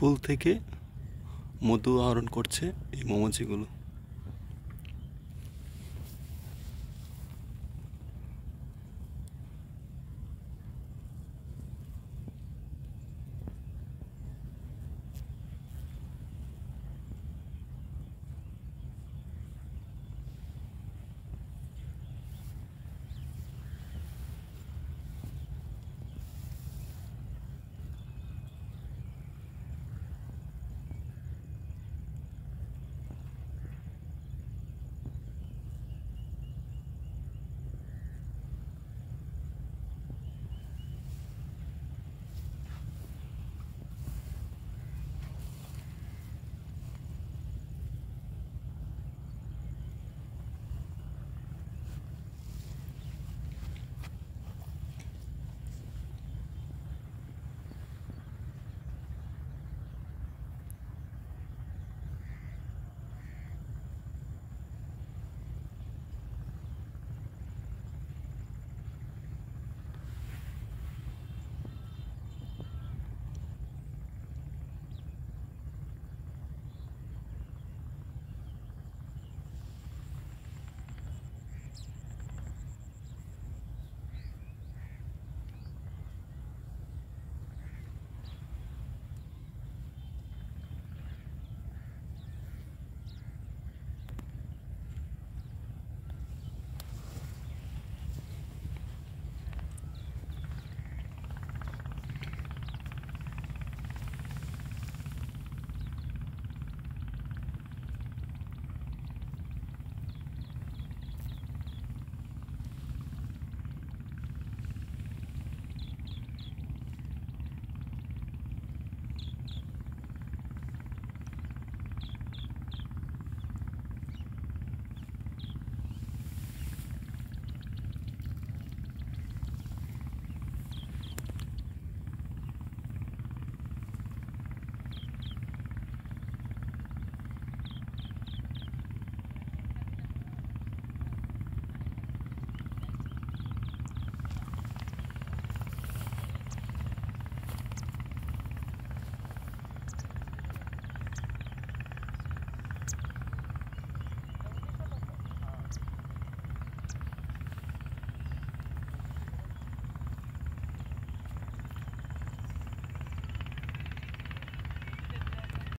ফুল থেকে মধু আহরণ করছে এই মৌমাছিগুলো